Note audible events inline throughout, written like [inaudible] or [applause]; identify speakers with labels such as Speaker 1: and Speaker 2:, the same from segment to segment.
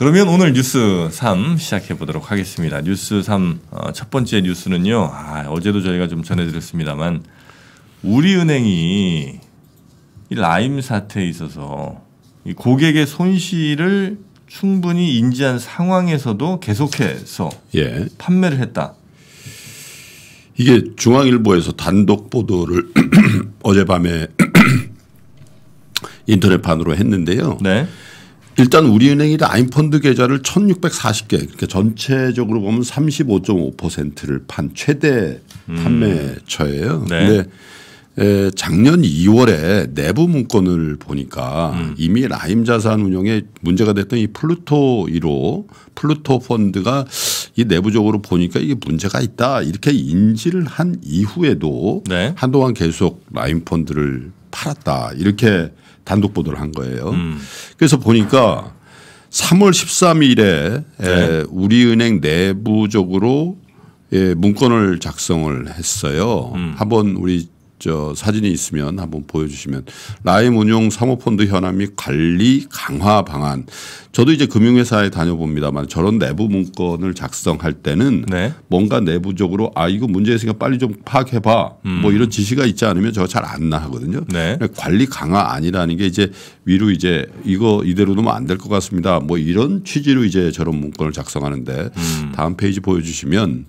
Speaker 1: 그러면 오늘 뉴스 3 시작해 보도록 하겠습니다. 뉴스 3첫 어, 번째 뉴스는요. 아, 어제도 저희가 좀 전해드렸습니다만 우리은행이 이 라임 사태에 있어서 이 고객의 손실을 충분히 인지한 상황에서도 계속해서 예. 판매를
Speaker 2: 했다. 이게 중앙일보에서 단독 보도를 [clears throat] 어젯밤에 [clears throat] 인터넷판으로 했는데요. 네. 일단 우리은행이 라인펀드 계좌를 1640개 그러니까 전체적으로 보면 35.5%를 판 최대 음. 판매처예요. 음. 네. 근데 작년 2월에 내부 문건을 보니까 음. 이미 라임 자산 운영에 문제가 됐던 이 플루토 1호 플루토 펀드가 이 내부적으로 보니까 이게 문제가 있다 이렇게 인지를 한 이후에도 네. 한동안 계속 라임 펀드를 팔았다 이렇게 단독 보도를 한 거예요. 음. 그래서 보니까 3월 13일에 네. 우리은행 내부적으로 예, 문건을 작성을 했어요. 음. 한번 우리 저 사진이 있으면 한번 보여주시면 라임 운용 사모펀드 현황 및 관리 강화 방안. 저도 이제 금융회사에 다녀봅니다만 저런 내부 문건을 작성할 때는 네. 뭔가 내부적으로 아 이거 문제 있으니까 빨리 좀 파악해봐. 뭐 음. 뭐 이런 지시가 있지 않으면 저거 잘안나 하거든요. 네. 관리 강화 아니라는 게 이제 위로 이제 이거 이대로 놓으면 안 될 것 같습니다. 뭐 이런 취지로 이제 저런 문건을 작성하는데 음. 다음 페이지 보여주시면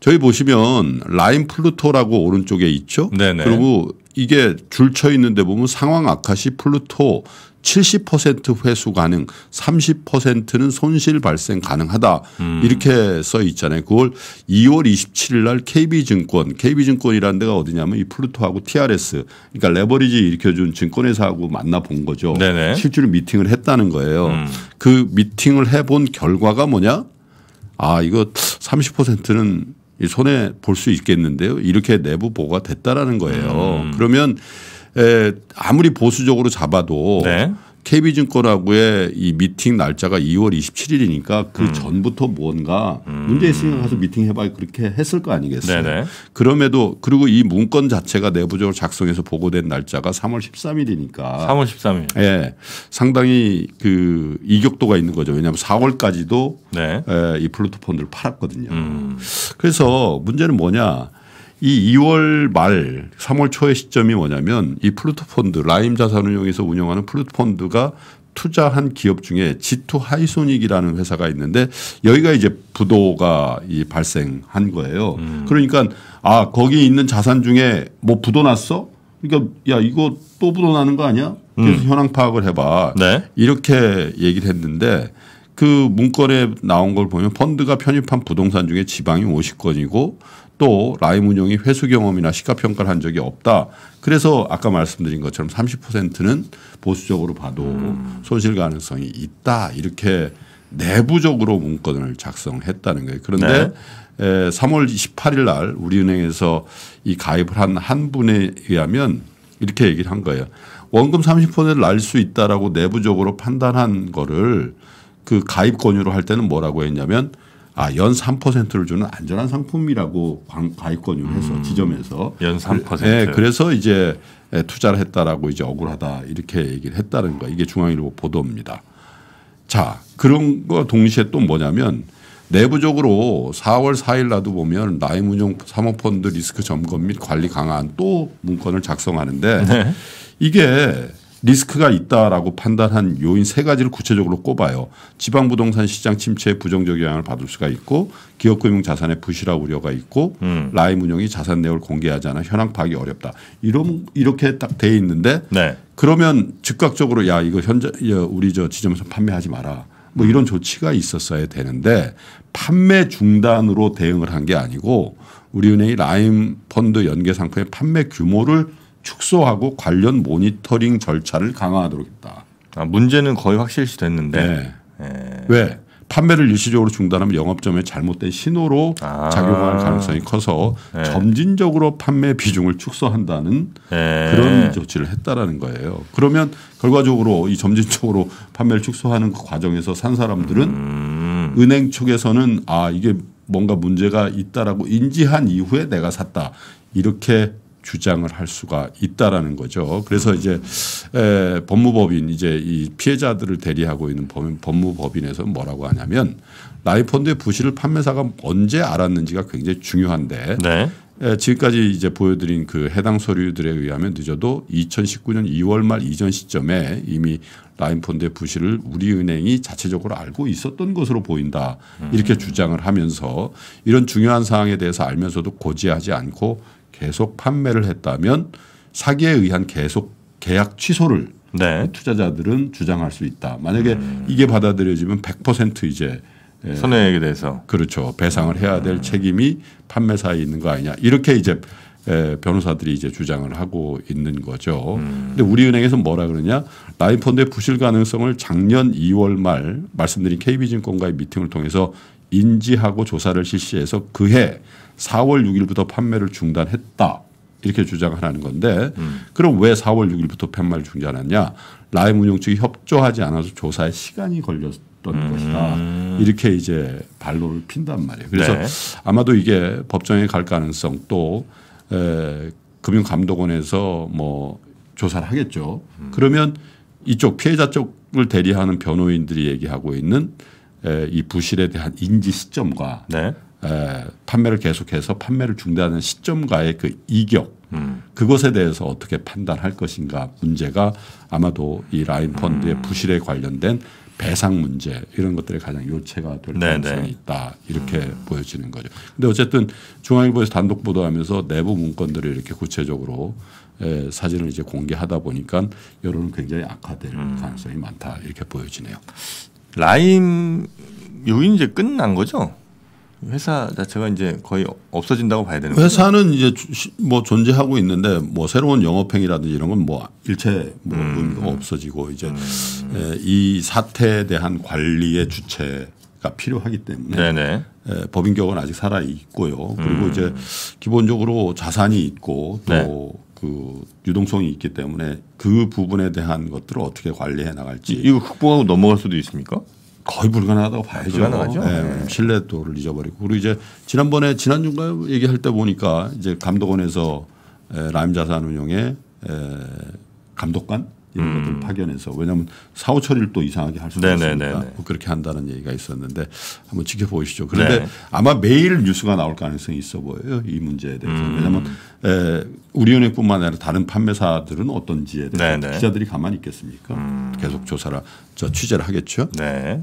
Speaker 2: 저희 보시면 라인 플루토라고 오른쪽에 있죠. 네네. 그리고 이게 줄쳐 있는데 보면 상황 악화시 플루토 70% 회수 가능, 30%는 손실 발생 가능하다 음. 이렇게 써 있잖아요. 그걸 2월 27일 날 KB증권, KB증권이라는 데가 어디냐면 이 플루토하고 TRS, 그러니까 레버리지 일으켜준 증권회사하고 만나본 거죠. 네네. 실제로 미팅을 했다는 거예요. 음. 그 미팅을 해본 결과가 뭐냐? 아 이거 30%는 손해 볼수 있겠는데요. 이렇게 내부 보호가 됐다라는 거예요. 음. 그러면 에 아무리 보수적으로 잡아도 네. KB증권하고의 이 미팅 날짜가 2월 27일이니까 그 음. 전부터 뭔가 음. 문제 있으면 가서 미팅 해봐야 그렇게 했을 거 아니겠어요. 네네. 그럼에도 그리고 이 문건 자체가 내부적으로 작성해서 보고된 날짜가 3월 13일이니까 3월 13일. 예. 네. 상당히 그 이격도가 있는 거죠. 왜냐하면 4월까지도 네. 예, 이 플루토폰들을 팔았거든요. 음. 그래서 문제는 뭐냐 이 2월 말 3월 초의 시점이 뭐냐면 이플루트 펀드 라임 자산을 이용해서 운영하는 플루트 펀드가 투자한 기업 중에 G2 하이소닉이라는 회사가 있는데 여기가 이제 부도가 이 발생한 거예요. 음. 그러니까 아 거기 있는 자산 중에 뭐 부도 났어? 그러니까 야 이거 또 부도 나는 거 아니야? 그래서 음. 현황 파악을 해봐. 네. 이렇게 얘기를 했는데 그 문건에 나온 걸 보면 펀드가 편입한 부동산 중에 지방이 50건이고 또 라임 운용이 회수 경험이나 시가평가를 한 적이 없다. 그래서 아까 말씀드린 것처럼 30%는 보수적으로 봐도 음. 손실 가능성이 있다. 이렇게 내부적으로 문건을 작성했다는 거예요. 그런데 네. 3월 28일 날 우리은행에서 이 가입을 한한 한 분에 의하면 이렇게 얘기를 한 거예요. 원금 30%를 날 수 있다라고 내부적으로 판단한 거를 그 가입 권유로 할 때는 뭐라고 했냐면 아, 연 3%를 주는 안전한 상품이라고 가입 권유해서 음. 지점에서 연 3%. 네, 예, 그래서 이제 예, 투자를 했다라고 이제 억울하다 이렇게 얘기를 했다는 거. 이게 중앙일보 보도입니다. 자, 그런 거 동시에 또 뭐냐면 내부적으로 4월 4일 나도 보면 나이운용 사모펀드 리스크 점검 및 관리 강화안 또 문건을 작성하는데 네. 이게 리스크가 있다라고 판단한 요인 세 가지를 구체적으로 꼽아요. 지방 부동산 시장 침체에 부정적 영향을 받을 수가 있고 기업 금융 자산의 부실화 우려가 있고 음. 라임 운용이 자산 내역을 공개하지 않아 현황 파악이 어렵다. 이런 이렇게 딱 돼 있는데 네. 그러면 즉각적으로 야 이거 현재 우리 저 지점에서 판매하지 마라. 뭐 음. 이런 조치가 있었어야 되는데 판매 중단으로 대응을 한 게 아니고 우리은행이 라임 펀드 연계 상품의 판매 규모를 축소하고 관련 모니터링 절차를 강화하도록 했다. 아, 문제는 거의 확실시 됐는데. 네.
Speaker 1: 예. 왜?
Speaker 2: 판매를 일시적으로 중단하면 영업점에 잘못된 신호로 아. 작용할 가능성이 커서 네. 점진적으로 판매 비중을 축소한다는 네. 그런 조치를 했다라는 거예요. 그러면 결과적으로 이 점진적으로 판매를 축소하는 그 과정에서 산 사람들은 음. 은행 측에서는 아 이게 뭔가 문제가 있다라고 인지한 이후에 내가 샀다 이렇게 주장을 할 수가 있다라는 거죠. 그래서 이제 에, 법무법인 이제 이 피해자들을 대리하고 있는 법무법인에서 뭐라고 하냐면 라이폰드의 부실을 판매사가 언제 알았는지가 굉장히 중요한데 네. 예, 지금까지 이제 보여드린 그 해당 서류들에 의하면 늦어도 2019년 2월 말 이전 시점에 이미 라인폰드의 부실을 우리은행이 자체적으로 알고 있었던 것으로 보인다 이렇게 음. 주장을 하면서 이런 중요한 사항에 대해서 알면서도 고지하지 않고 계속 판매를 했다면 사기에 의한 계속 계약 취소를 네. 투자자들은 주장할 수 있다. 만약에 음. 이게 받아들여지면 100% 이제 예. 손해에 대해서 그렇죠 배상을 해야 될 음. 책임이 판매사에 있는 거 아니냐 이렇게 이제 예, 변호사들이 이제 주장을 하고 있는 거죠. 음. 근데 우리은행에서 뭐라 그러냐 라인펀드의 부실 가능성을 작년 2월 말 말씀드린 KB증권과의 미팅을 통해서 인지하고 조사를 실시해서 그해 4월 6일부터 판매를 중단했다. 이렇게 주장하는 건데 음. 그럼 왜 4월 6일부터 팻말 중단했냐 라임 운용 측이 협조하지 않아서 조사에 시간이 걸렸던 음. 것이다 이렇게 이제 발로를 핀단 말이에요 그래서 네. 아마도 이게 법정에 갈 가능성 또 에, 금융감독원에서 뭐 조사를 하겠죠 음. 그러면 이쪽 피해자 쪽을 대리하는 변호인들이 얘기하고 있는 이 부실에 대한 인지 시점과 네. 에, 판매를 계속해서 판매를 중단하는 시점과의 그 이격 음. 그것에 대해서 어떻게 판단할 것인가 문제가 아마도 이 라인 펀드의 음. 부실에 관련된 배상 문제 이런 것들이 가장 요체가 될 네네. 네. 가능성이 있다 이렇게 음. 보여지는 거죠. 근데 어쨌든 중앙일보에서 단독 보도하면서 내부 문건들을 이렇게 구체적으로 에, 사진을 이제 공개하다 보니까 여론은 굉장히 악화될 음. 가능성이 많다 이렇게 보여지네요. 라임 요인 이제
Speaker 1: 끝난 거죠? 회사 자체가 이제 거의 없어진다고 봐야 되는 거죠. 회사는
Speaker 2: 이제 뭐 존재하고 있는데 뭐 새로운 영업행위라든지 이런 건 뭐 일체 뭐 음. 뭐 없어지고 이제 음. 예, 이 사태에 대한 관리의 주체가 필요하기 때문에 네네. 예, 법인격은 아직 살아 있고요. 그리고 음. 이제 기본적으로 자산이 있고 또 네. 그 유동성이 있기 때문에 그 부분에 대한 것들을 어떻게 관리해 나갈지 이거 극복하고 넘어갈 수도 있습니까? 거의 불가능하다고 봐야죠. 아, 불가능하죠. 네. 네. 신뢰도를 잊어버리고 그리고 이제 지난번에 지난 중가 얘기할 때 보니까 이제 감독원에서 라임 자산운용의 감독관 이런 음. 것들을 파견해서 왜냐하면 사후 처리를 또 이상하게 할 수도 있으니까 뭐 그렇게 한다는 얘기가 있었는데 한번 지켜보시죠. 그런데 네. 아마 매일 뉴스가 나올 가능성이 있어 보여요 이 문제에 대해서 음. 왜냐하면 에, 우리은행뿐만 아니라 다른 판매사들은 어떤지에 대해서 네네. 기자들이 가만히 있겠습니까? 음. 계속 조사를 저 취재를 하겠죠. 네.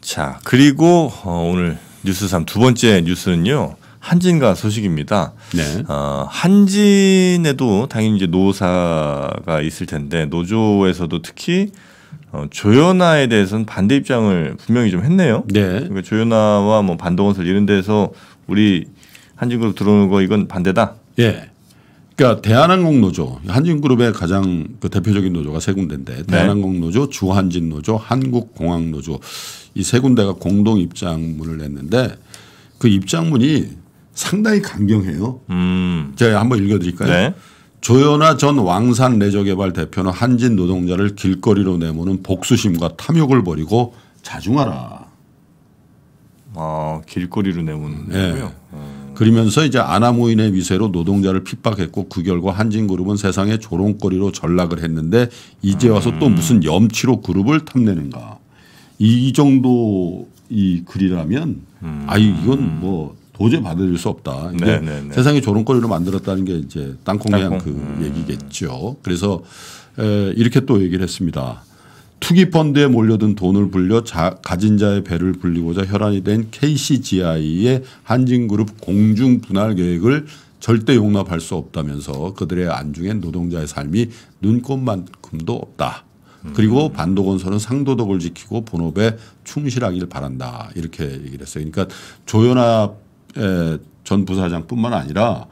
Speaker 2: 자 그리고
Speaker 1: 어, 오늘 뉴스 3두 번째 뉴스는요. 한진가 소식입니다. 네. 어, 한진에도 당연히 이제 노사가 있을 텐데 노조에서도 특히 어, 조연아에 대해서는 반대 입장을 분명히 좀 했네요. 네. 그러니까 조연아와 뭐반동원설 이런 데서 우리 한진그룹 들어오는 거 이건 반대다.
Speaker 2: 예. 그러니까 대한항공 노조, 한진그룹의 가장 그 대표적인 노조가 세 군데인데 네. 대한항공 노조, 주한진 노조, 한국공항 노조 이 세 군데가 공동 입장문을 냈는데 그 입장문이 상당히 강경해요. 음. 제가 한번 읽어드릴까요? 네. 조현아 전 왕산 레저개발 대표는 한진 노동자를 길거리로 내모는 복수심과 탐욕을 버리고 자중하라. 아 길거리로 내모는 네. 음. 그러면서 이제 아나무인의 위세로 노동자를 핍박했고 그 결과 한진그룹은 세상의 조롱거리로 전락을 했는데 이제 와서 음. 또 무슨 염치로 그룹을 탐내는가. 이 정도 이 글이라면 음. 아 이건 뭐 도저히 받아들일 수 없다. 이게 네, 네, 네. 세상에 조롱거리로 만들었다는 게 이제 땅콩이한 그 음. 얘기겠죠. 그래서 에, 이렇게 또 얘기를 했습니다. 투기 펀드에 몰려든 돈을 불려 자, 가진 자의 배를 불리고자 혈안이 된 KCGI의 한진그룹 공중 분할 계획을 절대 용납할 수 없다면서 그들의 안중엔 노동자의 삶이 눈꽃만큼도 없다. 그리고 음. 반도건설은 상도덕을 지키고 본업에 충실하길 바란다 이렇게 얘기를 했어요. 그러니까 조연합 전 부사장뿐만 아니라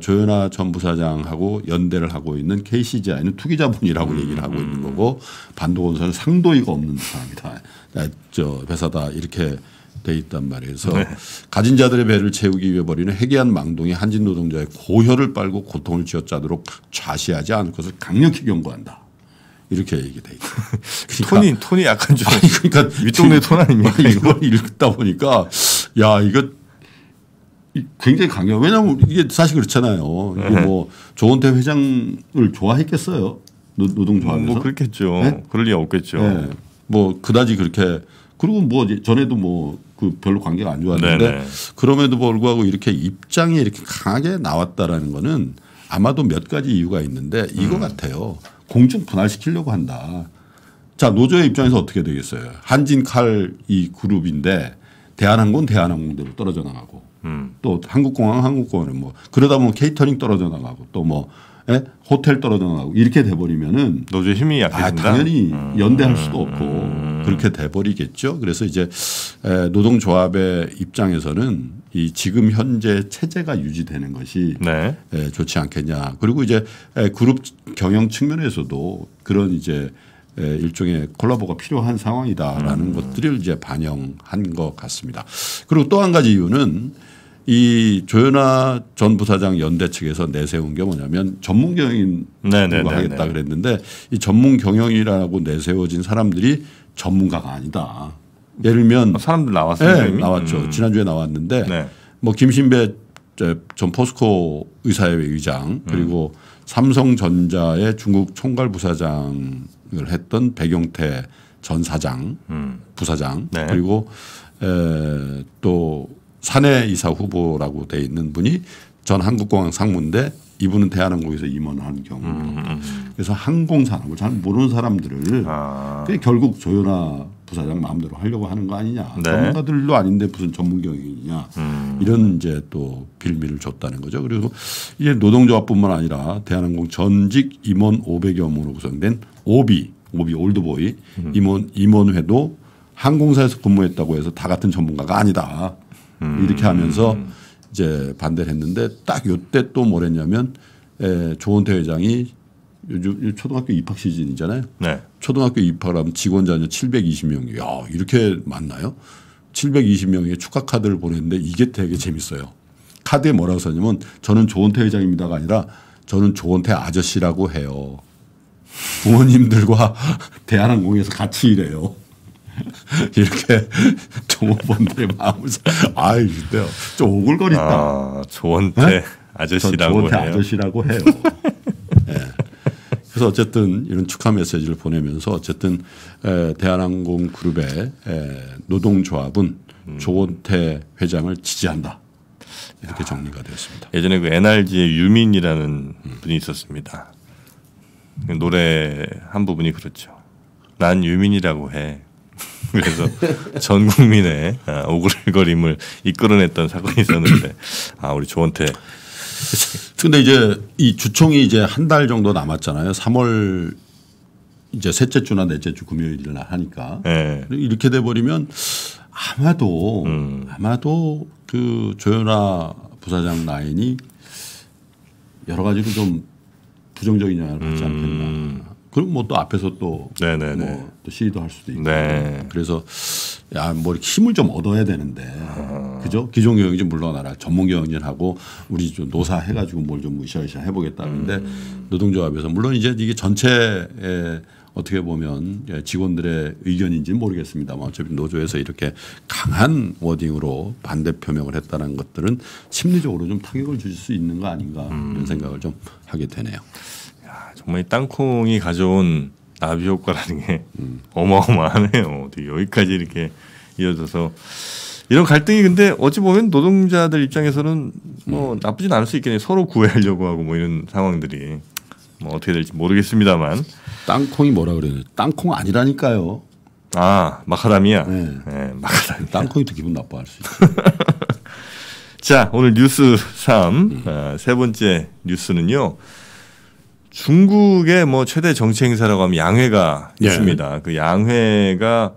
Speaker 2: 조현아 전 부사장하고 연대를 하고 있는 KCGI는 투기자본이라고 음. 얘기를 하고 음, 있는 음. 거고 반도건설은 상도의가 없는 상황이다저 회사다 이렇게 돼 있단 말이에서 네. 가진 자들의 배를 채우기 위해 벌이는 해괴한 망동이 한진 노동자의 고혈을 빨고 고통을 쥐어짜도록 좌시하지 않을 것을 강력히 경고한다. 이렇게 얘기돼 있죠. [laughs] 그 그러니까 톤이 톤이 약간 좀 아니 그러니까 윗동네 톤 아닙니까? 아, 이걸 읽다 보니까 야 이거 굉장히 강해요. 왜냐하면 이게 사실 그렇잖아요. 이게 네. 뭐 조원태 회장을 좋아했겠어요. 노동조합에서. 뭐, 뭐 그렇겠죠. 네? 그럴 리 없겠죠. 네. 뭐 그다지 그렇게 그리고 뭐 전에도 뭐 그 별로 관계가 안 좋았는데 네네. 네. 그럼에도 불구하고 이렇게 입장이 이렇게 강하게 나왔다라는 거는 아마도 몇 가지 이유가 있는데 이거 음. 같아요. 공중 분할시키려고 한다. 자 노조의 입장에서 어떻게 되겠어요? 한진칼 이 그룹인데 대한항공 대한항공대로 떨어져 나가고 음. 또 한국공항 한국공항은 뭐 그러다 보면 케이터링 떨어져 나가고 또뭐 예? 호텔 떨어져 나가고 이렇게 돼버리면은 노조 힘이 아, 약해진다. 아, 당연히 음. 연대할 수도 없고 음. 그렇게 돼버리겠죠. 그래서 이제 예, 노동조합의 입장에서는 이 지금 현재 체제가 유지되는 것이 네. 예, 좋지 않겠냐. 그리고 이제 예, 그룹 경영 측면에서도 그런 이제 일종의 콜라보가 필요한 상황이다라는 음. 것들을 이제 반영한 것 같습니다. 그리고 또 한 가지 이유는 이 조현아 전 부사장 연대 측에서 내세운 게 뭐냐면 전문 경영인 으로 네, 네, 네, 하겠다 그랬는데 이 전문 경영이라고 내세워진 사람들이 전문가가 아니다. 예를 들면 아, 사람들 나왔어요. 네, 나왔죠. 음. 지난주에 나왔는데 네. 뭐 김신배 전 포스코 의사회의 의장 음. 그리고 음. 삼성전자의 중국 총괄 부사장을 했던 백용태 전 사장 음. 부사장 네. 그리고 에, 또 사내 이사 후보라고 돼 있는 분이 전 한국공항 상무인데 이분은 대한항공에서 임원한 경우. 음, 음, 음. 그래서 항공 산업을 잘 모르는 사람들을 아. 결국 조연아 부사장 마음대로 하려고 하는 거 아니냐. 네. 전문가들도 아닌데 무슨 전문 경영이냐. 음. 이런 이제 또 빌미를 줬다는 거죠. 그리고 이게 노동조합뿐만 아니라 대한항공 전직 임원 500여 명으로 구성된 오비, 오비 올드보이 임원 임원회도 항공사에서 근무했다고 해서 다 같은 전문가가 아니다. 음. 이렇게 하면서 이제 반대를 했는데 딱 요때 또 뭘했냐면 조원태 회장이 요즘 초등학교 입학 시즌이잖아요. 네. 초등학교 입학을 하면 직원 자녀 720명이 야 이렇게 많나요? 720명의 축하 카드를 보냈는데 이게 되게 재밌어요. 카드에 뭐라고 써냐면 저는 조원태 회장입니다가 아니라 저는 조원태 아저씨라고 해요. 부모님들과 [laughs] 대한항공에서 같이 일해요. [laughs] 이렇게 조원태의 마음을 아이 근데 좀 오글거린다. 아, 조원태 네? 아저씨라고 조원태 해요. 아저씨라고 해요. 네. 그래서 어쨌든 이런 축하 메시지를 보내면서 어쨌든 에, 대한항공 그룹의 에, 노동조합은 음. 조원태 회장을 지지한다. 이렇게 정리가 되었습니다. 예전에 그 NRG의
Speaker 1: 유민이라는 음. 분이 있었습니다. 그 노래 한 부분이 그렇죠. 난 유민이라고 해. 그래서 전 국민의 아,
Speaker 2: 오글거림을 이끌어냈던 사건이 있었는데 아 우리 조원태 근데 이제 이 주총이 이제 한 달 정도 남았잖아요. 3월 이제 셋째 주나 넷째 주 금요일 날 하니까 네. 이렇게 돼 버리면 아마도 음. 아마도 그 조현아 부사장 라인이 여러 가지로 좀 부정적인 영향을 받지 않겠나. 음. 그럼 뭐또 앞에서 또 네, 네, 뭐또 네. 시위도 할 수도 있고 네. 그래서 야뭐 힘을 좀 얻어야 되는데 아. 그죠 기존 경영진 물러나라 전문 경영진하고 우리 좀 노사 해가지고 뭘좀 으쌰으쌰 해보겠다는데 음. 노동조합에서 물론 이제 이게 전체에 어떻게 보면 예, 직원들의 의견인지는 모르겠습니다만 어차피 노조에서 이렇게 강한 워딩으로 반대 표명을 했다는 것들은 심리적으로 좀 타격을 줄 수 있는 거 아닌가 음. 이런 생각을 좀 하게 되네요. 정말 땅콩이 가져온 나비
Speaker 1: 효과라는 게 음. 어마어마하네요. 여기까지 이렇게 이어져서 이런 갈등이 근데 어찌 보면 노동자들 입장에서는 뭐 음. 나쁘진 않을 수 있겠네요. 서로 구애하려고 하고 뭐 이런 상황들이 뭐 어떻게 될지 모르겠습니다만 땅콩이 뭐라 그래요? 땅콩 아니라니까요. 아 마카다미아. 네. 네마카다미 땅콩이 더 기분 나빠할 수있어자 [laughs] 오늘 뉴스 3세 음. 아, 번째 뉴스는요. 중국의 뭐 최대 정치 행사라고 하면 양회가 예. 있습니다. 그 양회가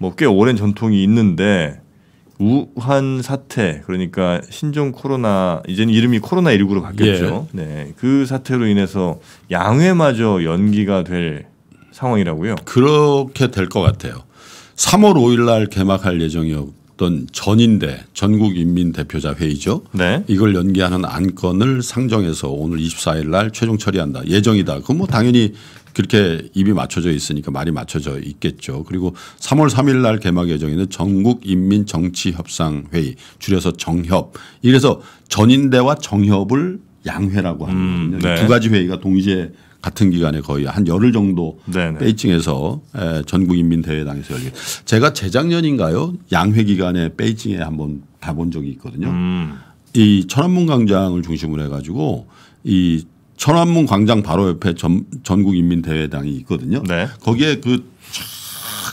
Speaker 1: 뭐 꽤 오랜 전통이 있는데 우한 사태 그러니까 신종 코로나 이제는 이름이 코로나 19로 바뀌었죠. 예. 네. 그 사태로 인해서 양회마저 연기가 될
Speaker 2: 상황이라고요. 그렇게 될 것 같아요. 3월 5일 날 개막할 예정이었고 어떤 전인대 전국인민대표자회의죠. 네. 이걸 연기하는 안건을 상정해서 오늘 24일 날 최종 처리한다. 예정이다. 그건 뭐 당연히 그렇게 입이 맞춰져 있으니까 말이 맞춰져 있겠죠. 그리고 3월 3일 날 개막 예정에 는 전국인민정치협상회의 줄여서 정협. 이래서 전인대와 정협을 양회라고 하는 음, 네. 두 가지 회의가 동시에 같은 기간에 거의 한 열흘 정도 네네. 베이징에서 전국인민대회당에서 열린 제가 재작년인가요 양회 기간에 베이징에 한번 가본 적이 있거든요. 음. 이 천안문 광장을 중심으로 해가지고 이 천안문 광장 바로 옆에 전, 전국인민대회당이 있거든요. 네. 거기에 그촥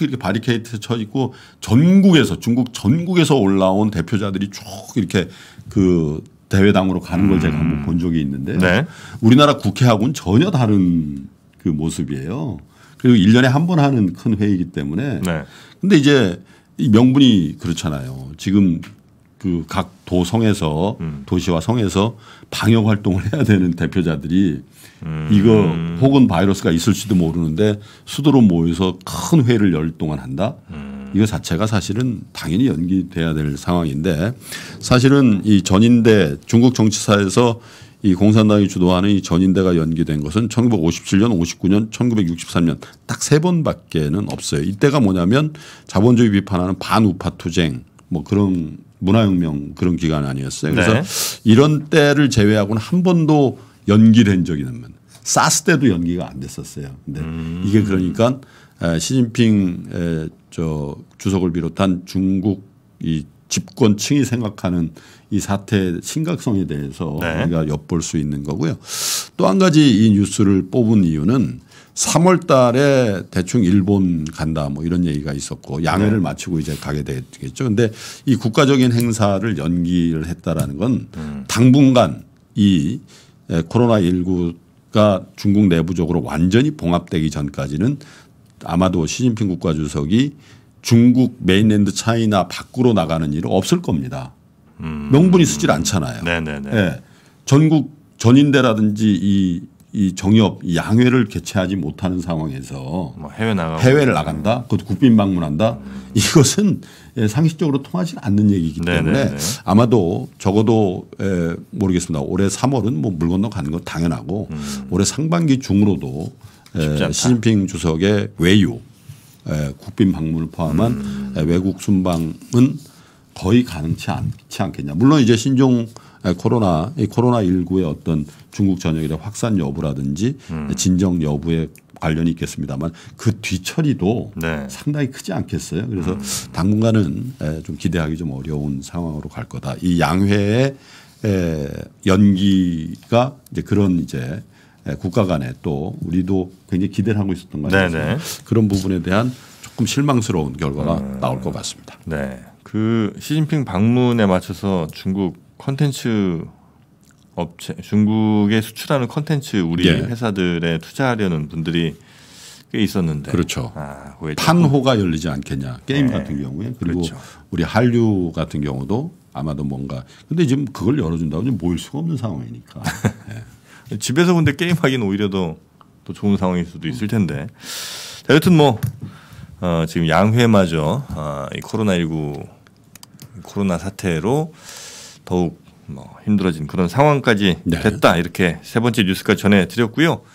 Speaker 2: 이렇게 바리케이트 쳐 있고 전국에서 중국 전국에서 올라온 대표자들이 쭉 이렇게 그 대회당으로 가는 걸 제가 음. 한번 본 적이 있는데 네. 우리나라 국회하고는 전혀 다른 그 모습이에요. 그리고 1년에 한 번 하는 큰 회의이기 때문에 네. 근데 이제 이 명분이 그렇잖아요. 지금 그 각 도성에서 음. 도시와 성에서 방역 활동을 해야 되는 대표자들이 음. 이거 혹은 바이러스가 있을지도 모르는데 수도로 모여서 큰 회의를 열 동안 한다. 음. 이거 자체가 사실은 당연히 연기돼야 될 상황인데 사실은 이 전인대 중국 정치사에서 이 공산당이 주도하는 이 전인대가 연기된 것은 1957년, 59년, 1963년 딱 세 번밖에는 없어요. 이때가 뭐냐면 자본주의 비판하는 반우파 투쟁 뭐 그런 문화혁명 그런 기간 아니었어요. 그래서 네. 이런 때를 제외하고는 한 번도 연기된 적이 없는 사스 때도 연기가 안 됐었어요. 근데 음. 이게 그러니까 시진핑 저 주석을 비롯한 중국 이 집권층이 생각하는 이 사태의 심각성에 대해서 네. 우리가 엿볼 수 있는 거고요. 또 한 가지 이 뉴스를 뽑은 이유는 3월 달에 대충 일본 간다 뭐 이런 얘기가 있었고 양해를 네. 마치고 이제 가게 되겠죠. 근데 이 국가적인 행사를 연기를 했다라는 건 음. 당분간 이 코로나19가 중국 내부적으로 완전히 봉합되기 전까지는 아마도 시진핑 국가주석이 중국 메인랜드 차이나 밖으로 나가는 일은 없을 겁니다. 음. 명분이 쓰질 않잖아요. 네네네. 네. 전국 전인대라든지 이, 이 정협 양회를 개최하지 못하는 상황에서 뭐 해외 나가 해외를 나간다. 그것도 국빈 방문한다. 음. 이것은 예, 상식적으로 통하지 않는 얘기이기 때문에 아마도 적어도 에 예, 모르겠습니다. 올해 3월은 뭐물 건너 가는 건 당연하고 음. 올해 상반기 중으로도 시진핑 주석의 외유 국빈 방문을 포함한 음. 외국 순방은 거의 가능치 않지 않겠냐. 물론 이제 신종 코로나 이 코로나 19의 어떤 중국 전역의 확산 여부라든지 음. 진정 여부에 관련이 있겠습니다만 그 뒤처리도 네. 상당히 크지 않겠어요. 그래서 음. 당분간은 좀 기대하기 좀 어려운 상황으로 갈 거다. 이 양회의 연기가 이제 그런 이제 예, 국가 간에 또 우리도 굉장히 기대를 하고 있었던 것같아요 그런 부분에 대한 조금 실망스러운 결과가 음. 나올 것 같습니다. 네. 그
Speaker 1: 시진핑 방문에 맞춰서 중국 컨텐츠 업체 중국에 수출하는 컨텐츠 우리 예. 회사들에 투자하려는 분들이 꽤 있었는데 그렇죠.
Speaker 2: 아, 판호가 열리지 않겠냐 게임 네. 같은 경우에 그리고 그렇죠. 우리 한류 같은 경우도 아마도 뭔가 근데 지금 그걸 열어준다고 는일 수가 없는 상황이니까.
Speaker 1: 네. [laughs] 집에서 근데 게임하기는 오히려 더또 좋은 상황일 수도 있을 텐데. 자, 여튼 뭐 어, 지금 양회마저 어, 이 코로나19 코로나 사태로 더욱 뭐 힘들어진 그런 상황까지 네. 됐다 이렇게 세 번째 뉴스까지 전해드렸고요.